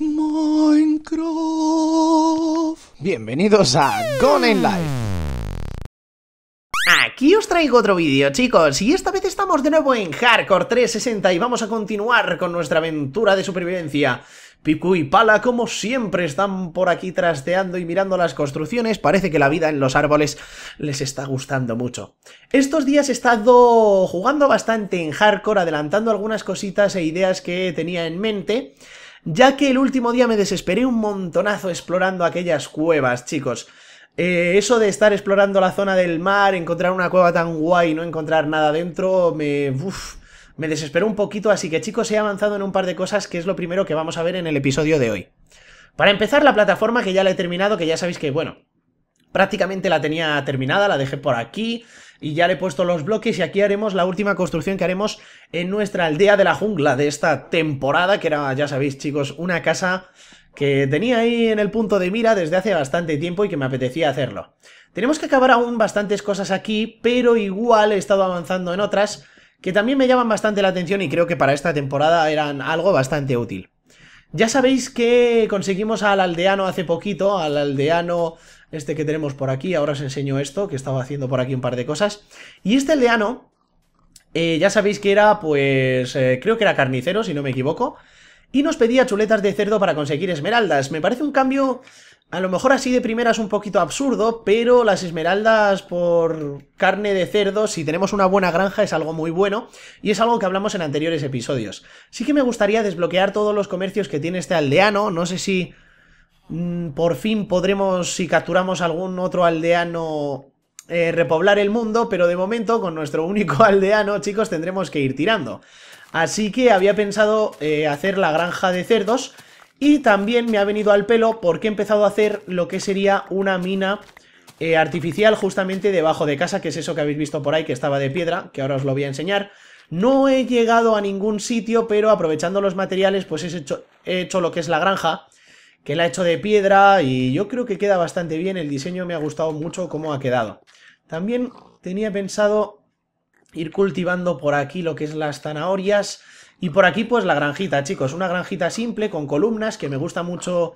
Minecraft. Bienvenidos a Gone in Life. Aquí os traigo otro vídeo chicos y esta vez estamos de nuevo en Hardcore 360 y vamos a continuar con nuestra aventura de supervivencia. Piku y Pala como siempre están por aquí trasteando y mirando las construcciones, parece que la vida en los árboles les está gustando mucho. Estos días he estado jugando bastante en Hardcore, adelantando algunas cositas e ideas que tenía en mente ya que el último día me desesperé un montonazo explorando aquellas cuevas, chicos. Eh, eso de estar explorando la zona del mar, encontrar una cueva tan guay y no encontrar nada dentro, me... me desesperó un poquito, así que chicos, he avanzado en un par de cosas que es lo primero que vamos a ver en el episodio de hoy. Para empezar, la plataforma que ya la he terminado, que ya sabéis que, bueno, prácticamente la tenía terminada, la dejé por aquí y ya le he puesto los bloques y aquí haremos la última construcción que haremos en nuestra aldea de la jungla de esta temporada, que era, ya sabéis chicos, una casa que tenía ahí en el punto de mira desde hace bastante tiempo y que me apetecía hacerlo. Tenemos que acabar aún bastantes cosas aquí, pero igual he estado avanzando en otras que también me llaman bastante la atención y creo que para esta temporada eran algo bastante útil. Ya sabéis que conseguimos al aldeano hace poquito, al aldeano este que tenemos por aquí, ahora os enseño esto, que estaba haciendo por aquí un par de cosas. Y este aldeano, eh, ya sabéis que era, pues, eh, creo que era carnicero, si no me equivoco, y nos pedía chuletas de cerdo para conseguir esmeraldas. Me parece un cambio, a lo mejor así de primeras un poquito absurdo, pero las esmeraldas por carne de cerdo, si tenemos una buena granja, es algo muy bueno, y es algo que hablamos en anteriores episodios. Sí que me gustaría desbloquear todos los comercios que tiene este aldeano, no sé si Mm, por fin podremos, si capturamos algún otro aldeano, eh, repoblar el mundo, pero de momento con nuestro único aldeano, chicos, tendremos que ir tirando. Así que había pensado eh, hacer la granja de cerdos y también me ha venido al pelo porque he empezado a hacer lo que sería una mina eh, artificial justamente debajo de casa, que es eso que habéis visto por ahí que estaba de piedra, que ahora os lo voy a enseñar. No he llegado a ningún sitio, pero aprovechando los materiales, pues he hecho lo que es la granja que la he hecho de piedra y yo creo que queda bastante bien. El diseño me ha gustado mucho cómo ha quedado. También tenía pensado ir cultivando por aquí lo que es las zanahorias y por aquí pues la granjita, chicos. Una granjita simple con columnas que me gusta mucho...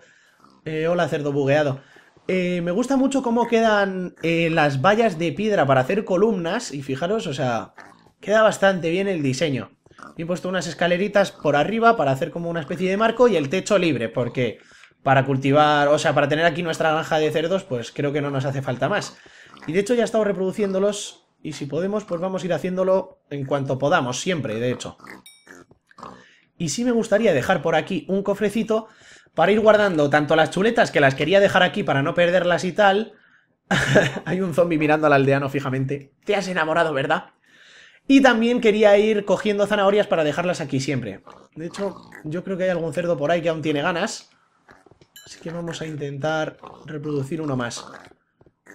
Eh, hola, cerdo bugueado. Eh, me gusta mucho cómo quedan eh, las vallas de piedra para hacer columnas y fijaros, o sea, queda bastante bien el diseño. He puesto unas escaleritas por arriba para hacer como una especie de marco y el techo libre, porque para cultivar, o sea, para tener aquí nuestra granja de cerdos, pues creo que no nos hace falta más. Y de hecho ya he estado reproduciéndolos y si podemos, pues vamos a ir haciéndolo en cuanto podamos, siempre, de hecho. Y sí me gustaría dejar por aquí un cofrecito para ir guardando tanto las chuletas que las quería dejar aquí para no perderlas y tal. Hay un zombie mirando al aldeano fijamente. Te has enamorado, ¿verdad? Y también quería ir cogiendo zanahorias para dejarlas aquí siempre. De hecho, yo creo que hay algún cerdo por ahí que aún tiene ganas. Así que vamos a intentar reproducir uno más.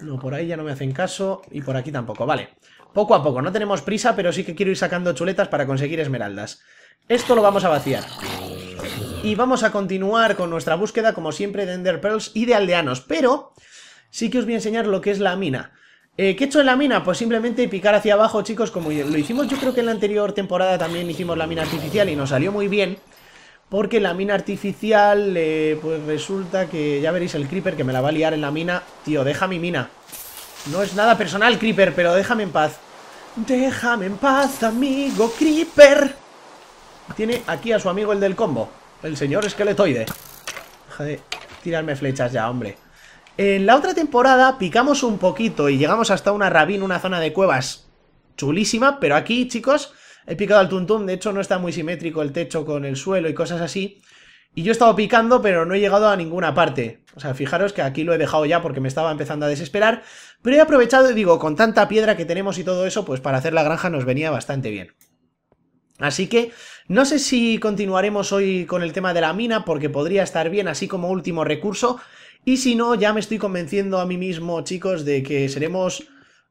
No, por ahí ya no me hacen caso y por aquí tampoco. Vale, poco a poco. No tenemos prisa, pero sí que quiero ir sacando chuletas para conseguir esmeraldas. Esto lo vamos a vaciar. Y vamos a continuar con nuestra búsqueda, como siempre, de Ender Pearls y de aldeanos. Pero sí que os voy a enseñar lo que es la mina. Eh, ¿Qué he hecho en la mina? Pues simplemente picar hacia abajo, chicos, como lo hicimos yo creo que en la anterior temporada también hicimos la mina artificial y nos salió muy bien. Porque la mina artificial, eh, pues resulta que... Ya veréis el Creeper que me la va a liar en la mina. Tío, deja mi mina. No es nada personal, Creeper, pero déjame en paz. Déjame en paz, amigo Creeper. Tiene aquí a su amigo el del combo. El señor esqueletoide. Deja de tirarme flechas ya, hombre. En la otra temporada picamos un poquito y llegamos hasta una rabín, una zona de cuevas chulísima, pero aquí, chicos, he picado al tuntún, de hecho no está muy simétrico el techo con el suelo y cosas así. Y yo he estado picando, pero no he llegado a ninguna parte. O sea, fijaros que aquí lo he dejado ya porque me estaba empezando a desesperar. Pero he aprovechado y digo, con tanta piedra que tenemos y todo eso, pues para hacer la granja nos venía bastante bien. Así que no sé si continuaremos hoy con el tema de la mina porque podría estar bien así como último recurso. Y si no, ya me estoy convenciendo a mí mismo, chicos, de que seremos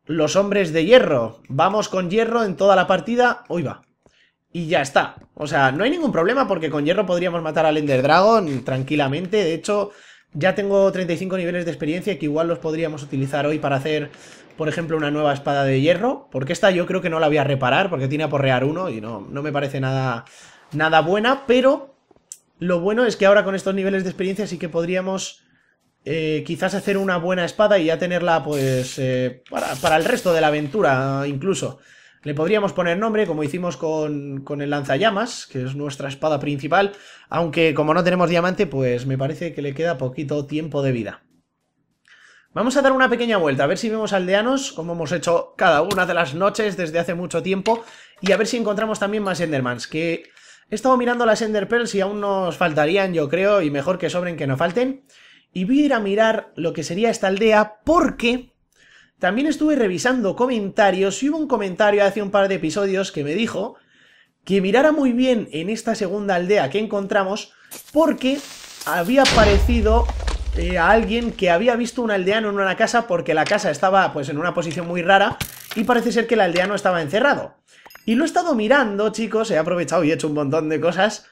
los hombres de hierro. Vamos con hierro en toda la partida. Hoy va. Y ya está. O sea, no hay ningún problema porque con hierro podríamos matar al Ender Dragon tranquilamente. De hecho, ya tengo 35 niveles de experiencia que igual los podríamos utilizar hoy para hacer, por ejemplo, una nueva espada de hierro. Porque esta yo creo que no la voy a reparar porque tiene a porrear uno y no, no me parece nada, nada buena. Pero lo bueno es que ahora con estos niveles de experiencia sí que podríamos eh, quizás hacer una buena espada y ya tenerla pues eh, para, el resto de la aventura incluso. Le podríamos poner nombre, como hicimos con, el lanzallamas, que es nuestra espada principal, aunque como no tenemos diamante, pues me parece que le queda poquito tiempo de vida. Vamos a dar una pequeña vuelta, a ver si vemos aldeanos, como hemos hecho cada una de las noches desde hace mucho tiempo, y a ver si encontramos también más Endermans, que he estado mirando las Ender Pearls y aún nos faltarían, yo creo, y mejor que sobren que no falten. Y voy a ir a mirar lo que sería esta aldea porque también estuve revisando comentarios y hubo un comentario hace un par de episodios que me dijo que mirara muy bien en esta segunda aldea que encontramos porque había aparecido eh, a alguien que había visto un aldeano en una casa porque la casa estaba pues en una posición muy rara y parece ser que el aldeano estaba encerrado. Y lo he estado mirando, chicos, he aprovechado y he hecho un montón de cosas.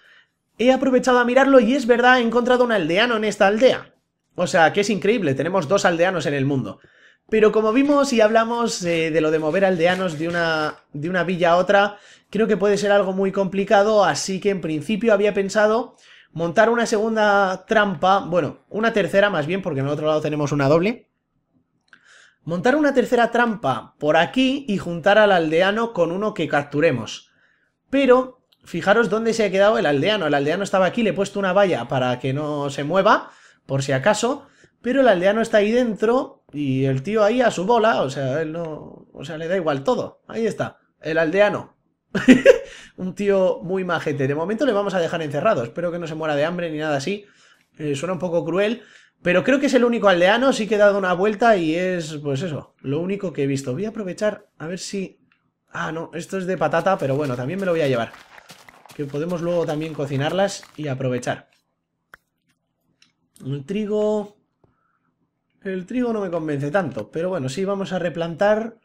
He aprovechado a mirarlo y es verdad, he encontrado un aldeano en esta aldea. O sea, que es increíble, tenemos dos aldeanos en el mundo. Pero como vimos y hablamos eh, de lo de mover aldeanos de una, de una villa a otra, creo que puede ser algo muy complicado, así que en principio había pensado montar una segunda trampa, bueno, una tercera más bien, porque en el otro lado tenemos una doble. Montar una tercera trampa por aquí y juntar al aldeano con uno que capturemos. Pero, fijaros dónde se ha quedado el aldeano. El aldeano estaba aquí, le he puesto una valla para que no se mueva por si acaso, pero el aldeano está ahí dentro y el tío ahí a su bola, o sea, él no, o sea, le da igual todo. Ahí está, el aldeano. un tío muy majete. De momento le vamos a dejar encerrado, espero que no se muera de hambre ni nada así. Eh, suena un poco cruel, pero creo que es el único aldeano, sí que he dado una vuelta y es, pues eso, lo único que he visto. Voy a aprovechar a ver si... Ah, no, esto es de patata, pero bueno, también me lo voy a llevar. Que podemos luego también cocinarlas y aprovechar. El trigo... El trigo no me convence tanto, pero bueno, sí, vamos a replantar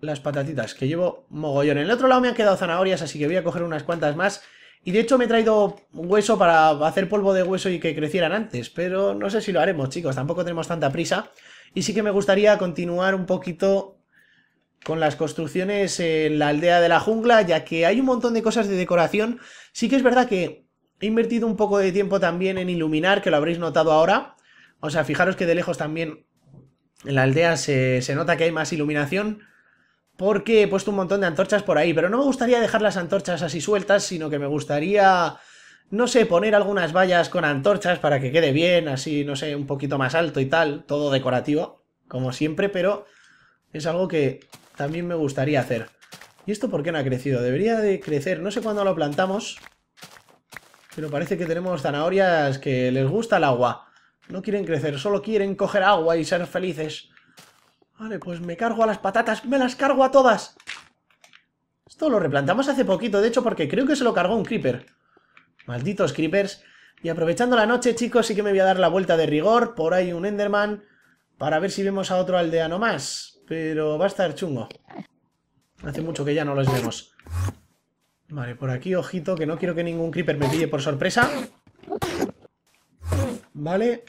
las patatitas, que llevo mogollón. En el otro lado me han quedado zanahorias, así que voy a coger unas cuantas más. Y de hecho me he traído hueso para hacer polvo de hueso y que crecieran antes, pero no sé si lo haremos, chicos, tampoco tenemos tanta prisa. Y sí que me gustaría continuar un poquito con las construcciones en la aldea de la jungla, ya que hay un montón de cosas de decoración. Sí que es verdad que He invertido un poco de tiempo también en iluminar, que lo habréis notado ahora. O sea, fijaros que de lejos también en la aldea se, se nota que hay más iluminación porque he puesto un montón de antorchas por ahí, pero no me gustaría dejar las antorchas así sueltas, sino que me gustaría, no sé, poner algunas vallas con antorchas para que quede bien, así, no sé, un poquito más alto y tal, todo decorativo, como siempre, pero es algo que también me gustaría hacer. ¿Y esto por qué no ha crecido? Debería de crecer, no sé cuándo lo plantamos, pero parece que tenemos zanahorias que les gusta el agua. No quieren crecer, solo quieren coger agua y ser felices. Vale, pues me cargo a las patatas. ¡Me las cargo a todas! Esto lo replantamos hace poquito, de hecho, porque creo que se lo cargó un creeper. Malditos creepers. Y aprovechando la noche, chicos, sí que me voy a dar la vuelta de rigor. Por ahí un Enderman. Para ver si vemos a otro aldeano más. Pero va a estar chungo. Hace mucho que ya no los vemos. Vale, por aquí, ojito, que no quiero que ningún creeper me pille por sorpresa. Vale.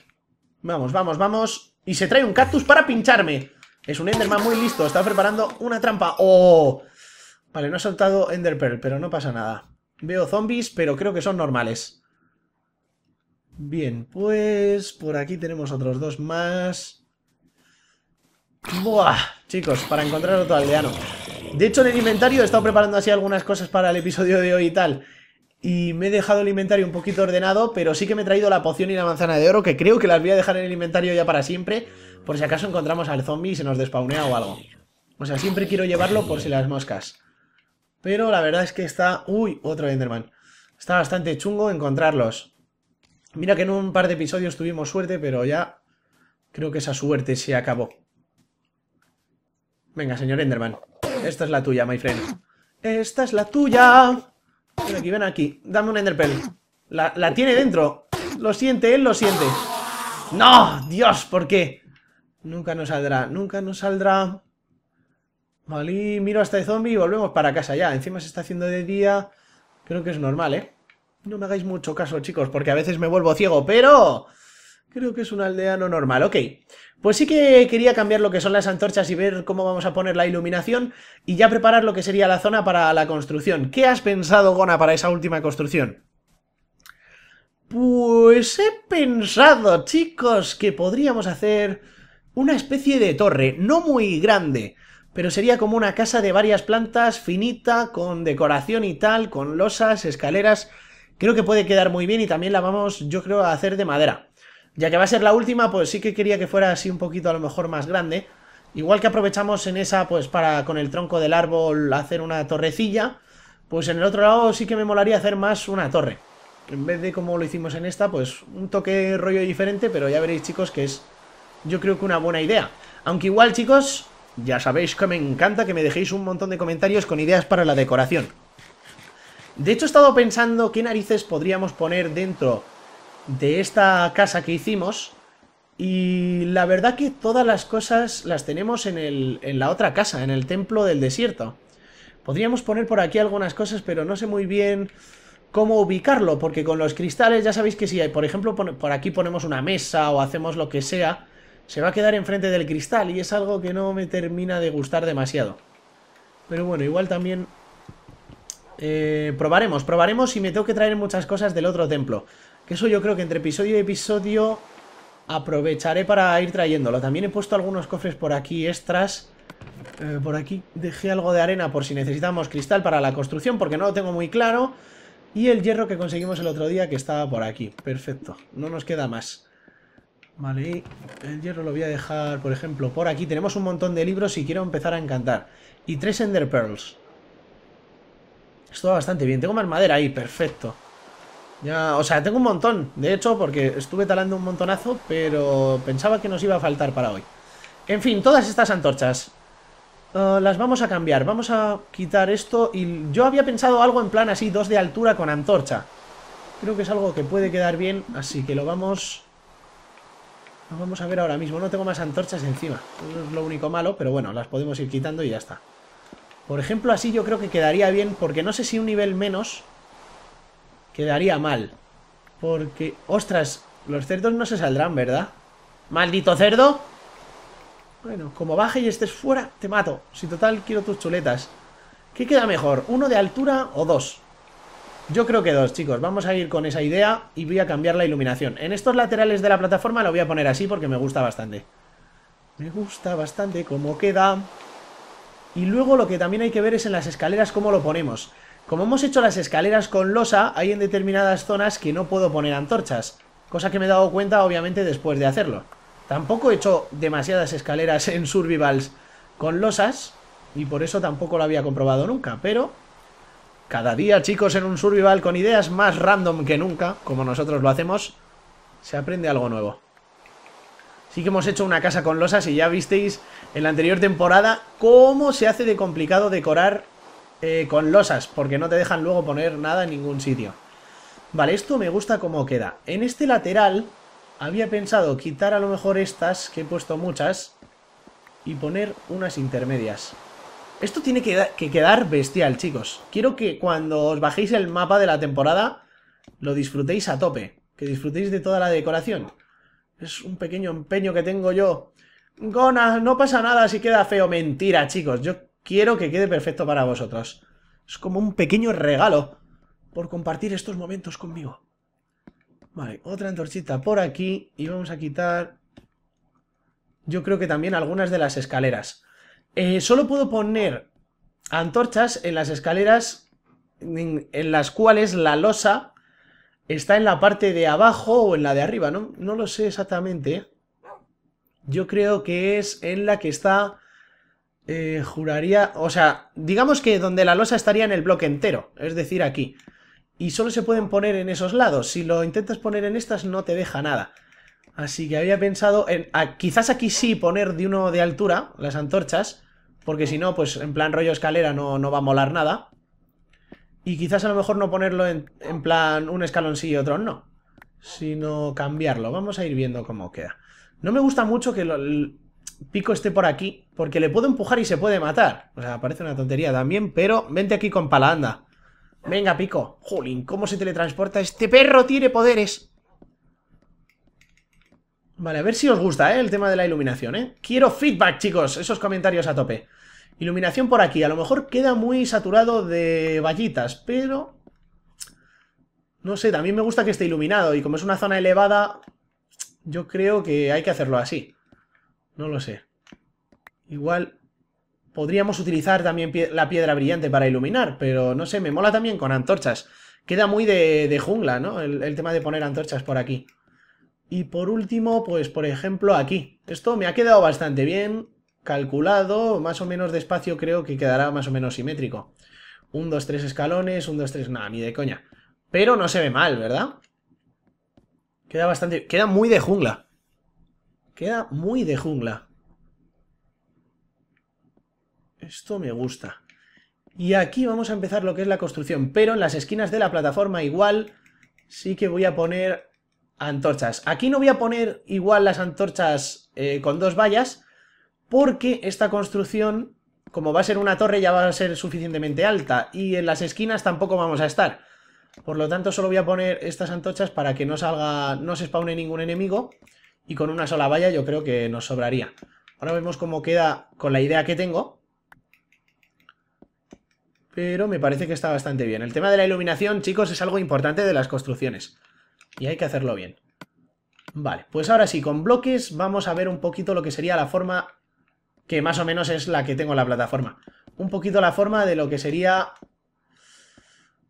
Vamos, vamos, vamos. Y se trae un cactus para pincharme. Es un Enderman muy listo. Está preparando una trampa. ¡Oh! Vale, no ha soltado enderpearl pero no pasa nada. Veo zombies, pero creo que son normales. Bien, pues... Por aquí tenemos otros dos más... ¡Buah! Chicos, para encontrar otro aldeano. De hecho, en el inventario he estado preparando así algunas cosas para el episodio de hoy y tal. Y me he dejado el inventario un poquito ordenado, pero sí que me he traído la poción y la manzana de oro, que creo que las voy a dejar en el inventario ya para siempre, por si acaso encontramos al zombie y se nos despaunea o algo. O sea, siempre quiero llevarlo por si las moscas. Pero la verdad es que está... ¡Uy! Otro Enderman. Está bastante chungo encontrarlos. Mira que en un par de episodios tuvimos suerte, pero ya creo que esa suerte se acabó. Venga, señor Enderman. Esta es la tuya, my friend. Esta es la tuya. Ven aquí, ven aquí. Dame un enderpearl. La, la tiene dentro. Lo siente, él lo siente. ¡No! ¡Dios! ¿Por qué? Nunca nos saldrá, nunca nos saldrá. Vale, miro hasta el este zombie y volvemos para casa ya. Encima se está haciendo de día. Creo que es normal, ¿eh? No me hagáis mucho caso, chicos, porque a veces me vuelvo ciego, pero... Creo que es un aldeano normal, ok. Pues sí que quería cambiar lo que son las antorchas y ver cómo vamos a poner la iluminación y ya preparar lo que sería la zona para la construcción. ¿Qué has pensado, Gona, para esa última construcción? Pues he pensado, chicos, que podríamos hacer una especie de torre, no muy grande, pero sería como una casa de varias plantas, finita, con decoración y tal, con losas, escaleras... Creo que puede quedar muy bien y también la vamos, yo creo, a hacer de madera. Ya que va a ser la última, pues sí que quería que fuera así un poquito a lo mejor más grande. Igual que aprovechamos en esa, pues para con el tronco del árbol hacer una torrecilla, pues en el otro lado sí que me molaría hacer más una torre. En vez de como lo hicimos en esta, pues un toque rollo diferente, pero ya veréis chicos que es yo creo que una buena idea. Aunque igual chicos, ya sabéis que me encanta que me dejéis un montón de comentarios con ideas para la decoración. De hecho he estado pensando qué narices podríamos poner dentro de esta casa que hicimos. Y la verdad que todas las cosas las tenemos en, el, en la otra casa, en el templo del desierto. Podríamos poner por aquí algunas cosas, pero no sé muy bien cómo ubicarlo, porque con los cristales ya sabéis que si, por ejemplo, por aquí ponemos una mesa o hacemos lo que sea, se va a quedar enfrente del cristal y es algo que no me termina de gustar demasiado. Pero bueno, igual también... Eh, probaremos, probaremos si me tengo que traer muchas cosas del otro templo. Eso yo creo que entre episodio y episodio aprovecharé para ir trayéndolo. También he puesto algunos cofres por aquí extras. Eh, por aquí dejé algo de arena por si necesitamos cristal para la construcción, porque no lo tengo muy claro. Y el hierro que conseguimos el otro día que estaba por aquí. Perfecto, no nos queda más. Vale, el hierro lo voy a dejar, por ejemplo, por aquí. Tenemos un montón de libros y quiero empezar a encantar. Y tres Ender Pearls. Esto va bastante bien. Tengo más madera ahí, perfecto o sea, tengo un montón, de hecho, porque estuve talando un montonazo, pero pensaba que nos iba a faltar para hoy. En fin, todas estas antorchas ah, las vamos a cambiar. Vamos a quitar esto y yo había pensado algo en plan así, dos de altura con antorcha. Creo que es algo que puede quedar bien, así que lo vamos... vamos a ver ahora mismo. No tengo más antorchas encima. es lo único malo, pero bueno, las podemos ir quitando y ya está. Por ejemplo, así yo creo que quedaría bien, porque no sé si un nivel menos Quedaría mal. Porque, ostras, los cerdos no se saldrán, ¿verdad? ¡Maldito cerdo! Bueno, como baje y estés fuera, te mato. Si total, quiero tus chuletas. ¿Qué queda mejor? ¿Uno de altura o dos? Yo creo que dos, chicos. Vamos a ir con esa idea y voy a cambiar la iluminación. En estos laterales de la plataforma lo voy a poner así porque me gusta bastante. Me gusta bastante cómo queda. Y luego lo que también hay que ver es en las escaleras cómo lo ponemos. Como hemos hecho las escaleras con losa, hay en determinadas zonas que no puedo poner antorchas. Cosa que me he dado cuenta, obviamente, después de hacerlo. Tampoco he hecho demasiadas escaleras en survivals con losas. Y por eso tampoco lo había comprobado nunca. Pero cada día, chicos, en un survival con ideas más random que nunca, como nosotros lo hacemos, se aprende algo nuevo. Sí que hemos hecho una casa con losas y ya visteis en la anterior temporada cómo se hace de complicado decorar eh, con losas, porque no te dejan luego poner nada en ningún sitio. Vale, esto me gusta cómo queda. En este lateral había pensado quitar a lo mejor estas, que he puesto muchas, y poner unas intermedias. Esto tiene que quedar bestial, chicos. Quiero que cuando os bajéis el mapa de la temporada, lo disfrutéis a tope, que disfrutéis de toda la decoración. Es un pequeño empeño que tengo yo. Gona, no pasa nada si queda feo. Mentira, chicos. Yo quiero que quede perfecto para vosotros. Es como un pequeño regalo por compartir estos momentos conmigo. Vale, otra antorchita por aquí. Y vamos a quitar... Yo creo que también algunas de las escaleras. Eh, solo puedo poner antorchas en las escaleras en las cuales la losa Está en la parte de abajo o en la de arriba, ¿no? No lo sé exactamente. Yo creo que es en la que está... Eh, juraría... O sea, digamos que donde la losa estaría en el bloque entero. Es decir, aquí. Y solo se pueden poner en esos lados. Si lo intentas poner en estas, no te deja nada. Así que había pensado en... quizás aquí sí poner de uno de altura las antorchas. Porque si no, pues en plan rollo escalera no, no va a molar nada. Y quizás a lo mejor no ponerlo en, plan un escalón sí y otro no, sino cambiarlo. Vamos a ir viendo cómo queda. No me gusta mucho que el Pico esté por aquí, porque le puedo empujar y se puede matar. O sea, parece una tontería también, pero vente aquí con palanda. Venga, Pico. Jolín, ¿cómo se teletransporta? Este perro tiene poderes. Vale, a ver si os gusta, eh, El tema de la iluminación, ¿eh? Quiero feedback, chicos. Esos comentarios a tope. Iluminación por aquí. A lo mejor queda muy saturado de vallitas, pero... No sé, también me gusta que esté iluminado. Y como es una zona elevada, yo creo que hay que hacerlo así. No lo sé. Igual podríamos utilizar también la piedra brillante para iluminar, pero no sé, me mola también con antorchas. Queda muy de, jungla, ¿no? el tema de poner antorchas por aquí. Y por último, pues por ejemplo aquí. Esto me ha quedado bastante bien calculado, más o menos de espacio creo que quedará más o menos simétrico. Un, dos, tres escalones, un, dos, tres... Nada, ni de coña. Pero no se ve mal, ¿verdad? Queda bastante... Queda muy de jungla. Queda muy de jungla. Esto me gusta. Y aquí vamos a empezar lo que es la construcción. Pero en las esquinas de la plataforma igual sí que voy a poner antorchas. Aquí no voy a poner igual las antorchas eh, con dos vallas, porque esta construcción, como va a ser una torre, ya va a ser suficientemente alta y en las esquinas tampoco vamos a estar. Por lo tanto, solo voy a poner estas antochas para que no salga, no se spawne ningún enemigo y con una sola valla yo creo que nos sobraría. Ahora vemos cómo queda con la idea que tengo. Pero me parece que está bastante bien. El tema de la iluminación, chicos, es algo importante de las construcciones. Y hay que hacerlo bien. Vale, pues ahora sí, con bloques vamos a ver un poquito lo que sería la forma que más o menos es la que tengo en la plataforma. Un poquito la forma de lo que sería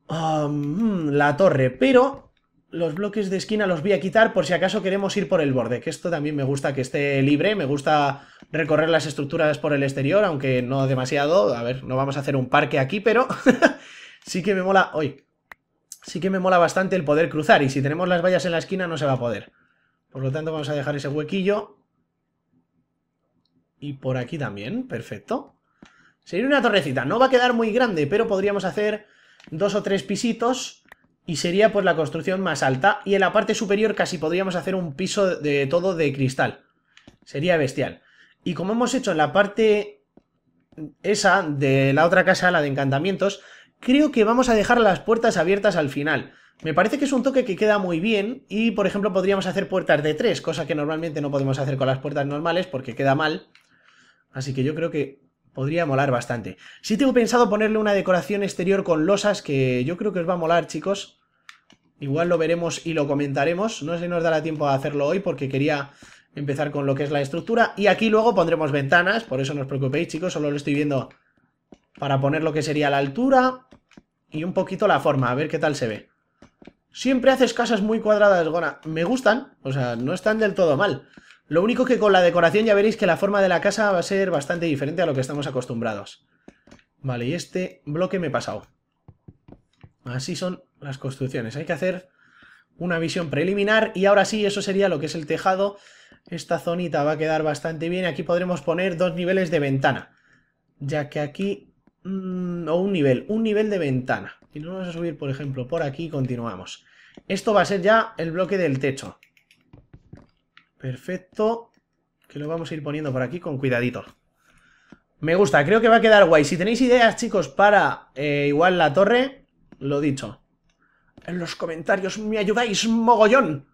um, la torre, pero los bloques de esquina los voy a quitar por si acaso queremos ir por el borde, que esto también me gusta que esté libre, me gusta recorrer las estructuras por el exterior, aunque no demasiado, a ver, no vamos a hacer un parque aquí, pero sí que me mola, hoy sí que me mola bastante el poder cruzar, y si tenemos las vallas en la esquina no se va a poder. Por lo tanto vamos a dejar ese huequillo, y por aquí también, perfecto. Sería una torrecita. No va a quedar muy grande, pero podríamos hacer dos o tres pisitos y sería por pues, la construcción más alta. Y en la parte superior casi podríamos hacer un piso de todo de cristal. Sería bestial. Y como hemos hecho en la parte esa de la otra casa, la de encantamientos, creo que vamos a dejar las puertas abiertas al final. Me parece que es un toque que queda muy bien y, por ejemplo, podríamos hacer puertas de tres, cosa que normalmente no podemos hacer con las puertas normales porque queda mal. Así que yo creo que podría molar bastante. Sí tengo pensado ponerle una decoración exterior con losas que yo creo que os va a molar, chicos. Igual lo veremos y lo comentaremos. No sé si nos dará tiempo a hacerlo hoy porque quería empezar con lo que es la estructura. Y aquí luego pondremos ventanas, por eso no os preocupéis, chicos. Solo lo estoy viendo para poner lo que sería la altura y un poquito la forma, a ver qué tal se ve. Siempre haces casas muy cuadradas, Gona. Me gustan, o sea, no están del todo mal. Lo único que con la decoración ya veréis que la forma de la casa va a ser bastante diferente a lo que estamos acostumbrados. Vale, y este bloque me he pasado. Así son las construcciones. Hay que hacer una visión preliminar y ahora sí, eso sería lo que es el tejado. Esta zonita va a quedar bastante bien. Aquí podremos poner dos niveles de ventana. Ya que aquí... Mm, o un nivel, un nivel de ventana. Y nos vamos a subir, por ejemplo, por aquí continuamos. Esto va a ser ya el bloque del techo. Perfecto. Que lo vamos a ir poniendo por aquí con cuidadito. Me gusta, creo que va a quedar guay. Si tenéis ideas, chicos, para eh, igual la torre, lo dicho. En los comentarios me ayudáis mogollón.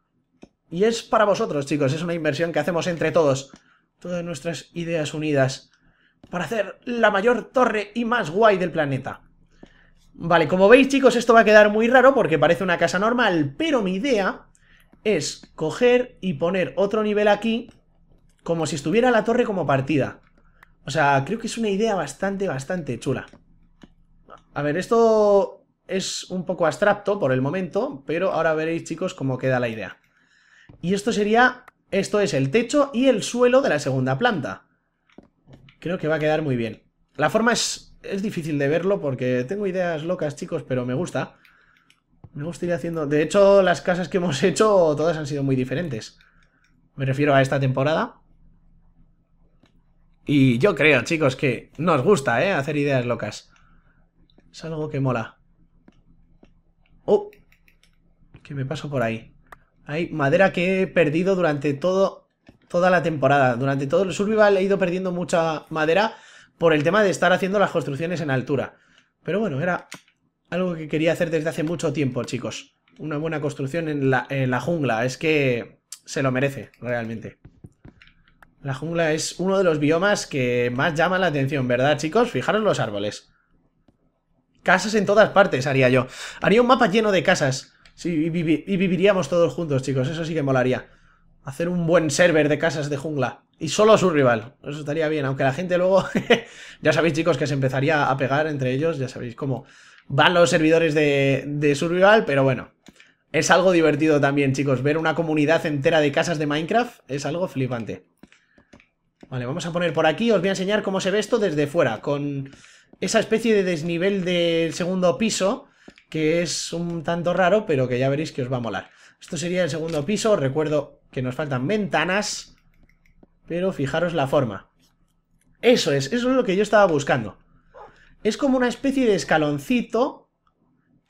Y es para vosotros, chicos. Es una inversión que hacemos entre todos. Todas nuestras ideas unidas. Para hacer la mayor torre y más guay del planeta. Vale, como veis, chicos, esto va a quedar muy raro porque parece una casa normal. Pero mi idea es coger y poner otro nivel aquí como si estuviera la torre como partida. O sea, creo que es una idea bastante, bastante chula. A ver, esto es un poco abstracto por el momento, pero ahora veréis, chicos, cómo queda la idea. Y esto sería, esto es el techo y el suelo de la segunda planta. Creo que va a quedar muy bien. La forma es, es difícil de verlo porque tengo ideas locas, chicos, pero me gusta. Me gustaría haciendo... De hecho, las casas que hemos hecho todas han sido muy diferentes. Me refiero a esta temporada. Y yo creo, chicos, que nos gusta, ¿eh? Hacer ideas locas. Es algo que mola. ¡Oh! ¿Qué me paso por ahí. Hay madera que he perdido durante todo, toda la temporada. Durante todo el survival he ido perdiendo mucha madera por el tema de estar haciendo las construcciones en altura. Pero bueno, era algo que quería hacer desde hace mucho tiempo, chicos. Una buena construcción en la, jungla. Es que se lo merece, realmente. La jungla es uno de los biomas que más llama la atención, ¿verdad, chicos? Fijaros los árboles. Casas en todas partes haría yo. Haría un mapa lleno de casas. Sí, y, y, viviríamos todos juntos, chicos. Eso sí que molaría. Hacer un buen server de casas de jungla. Y solo a su rival. Eso estaría bien. Aunque la gente luego... ya sabéis, chicos, que se empezaría a pegar entre ellos. Ya sabéis cómo van los servidores de, de Survival, pero bueno. Es algo divertido también, chicos. Ver una comunidad entera de casas de Minecraft es algo flipante. Vale, vamos a poner por aquí. Os voy a enseñar cómo se ve esto desde fuera. Con esa especie de desnivel del segundo piso, que es un tanto raro, pero que ya veréis que os va a molar. Esto sería el segundo piso. Recuerdo que nos faltan ventanas, pero fijaros la forma. Eso es, eso es lo que yo estaba buscando es como una especie de escaloncito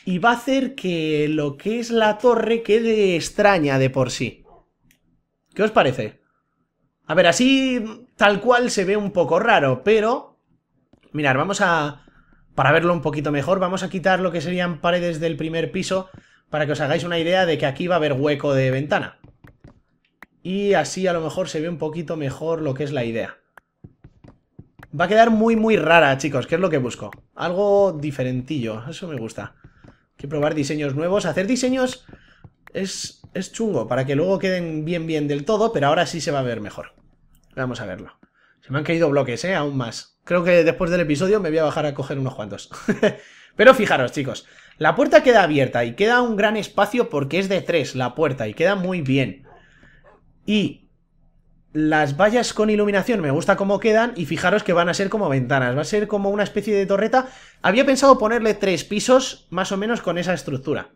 y va a hacer que lo que es la torre quede extraña de por sí. ¿Qué os parece? A ver, así tal cual se ve un poco raro, pero... Mirar, vamos a... Para verlo un poquito mejor, vamos a quitar lo que serían paredes del primer piso para que os hagáis una idea de que aquí va a haber hueco de ventana. Y así a lo mejor se ve un poquito mejor lo que es la idea. Va a quedar muy, muy rara, chicos, que es lo que busco. Algo diferentillo, eso me gusta. Hay que probar diseños nuevos. Hacer diseños es, es chungo, para que luego queden bien, bien del todo, pero ahora sí se va a ver mejor. Vamos a verlo. Se me han caído bloques, ¿eh? Aún más. Creo que después del episodio me voy a bajar a coger unos cuantos. pero fijaros, chicos. La puerta queda abierta y queda un gran espacio porque es de tres la puerta y queda muy bien. Y las vallas con iluminación me gusta cómo quedan y fijaros que van a ser como ventanas, va a ser como una especie de torreta. Había pensado ponerle tres pisos más o menos con esa estructura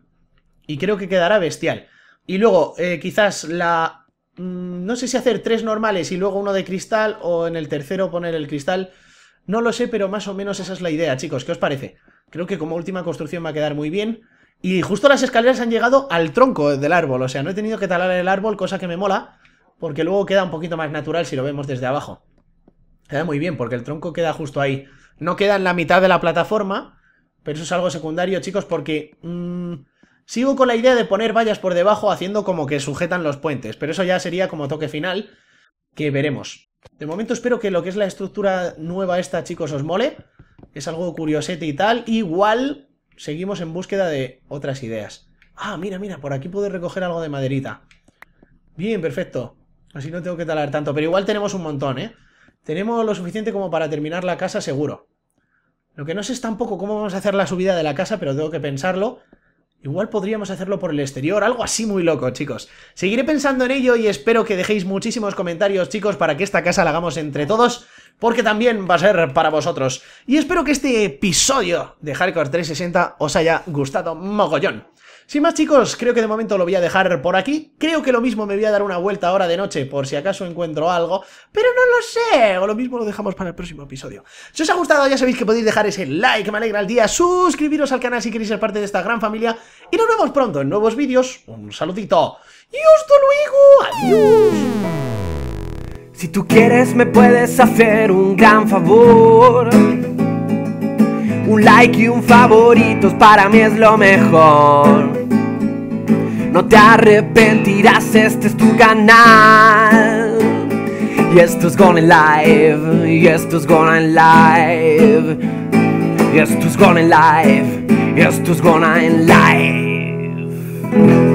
y creo que quedará bestial. Y luego eh, quizás la... Mm, no sé si hacer tres normales y luego uno de cristal o en el tercero poner el cristal. No lo sé, pero más o menos esa es la idea, chicos. ¿Qué os parece? Creo que como última construcción va a quedar muy bien. Y justo las escaleras han llegado al tronco del árbol, o sea, no he tenido que talar el árbol, cosa que me mola porque luego queda un poquito más natural si lo vemos desde abajo. Queda muy bien, porque el tronco queda justo ahí. No queda en la mitad de la plataforma, pero eso es algo secundario, chicos, porque... Mm, sigo con la idea de poner vallas por debajo haciendo como que sujetan los puentes, pero eso ya sería como toque final, que veremos. De momento espero que lo que es la estructura nueva esta, chicos, os mole. Es algo curiosete y tal. Igual seguimos en búsqueda de otras ideas. Ah, mira, mira, por aquí puedo recoger algo de maderita. Bien, perfecto. Así no tengo que talar tanto. Pero igual tenemos un montón, ¿eh? Tenemos lo suficiente como para terminar la casa seguro. Lo que no sé es tampoco cómo vamos a hacer la subida de la casa, pero tengo que pensarlo. Igual podríamos hacerlo por el exterior, algo así muy loco, chicos. Seguiré pensando en ello y espero que dejéis muchísimos comentarios, chicos, para que esta casa la hagamos entre todos, porque también va a ser para vosotros. Y espero que este episodio de Hardcore 360 os haya gustado mogollón. Sin más chicos, creo que de momento lo voy a dejar por aquí. Creo que lo mismo me voy a dar una vuelta ahora de noche por si acaso encuentro algo, pero no lo sé, o lo mismo lo dejamos para el próximo episodio. Si os ha gustado ya sabéis que podéis dejar ese like, me alegra el día, suscribiros al canal si queréis ser parte de esta gran familia y nos vemos pronto en nuevos vídeos. Un saludito y hasta luego, adiós. Si tú quieres me puedes hacer un gran favor un like y un favorito para mí es lo mejor. No te arrepentirás, este es tu canal. Y esto es going Live, y esto es going Live. Y esto es going Live, y esto es going Live.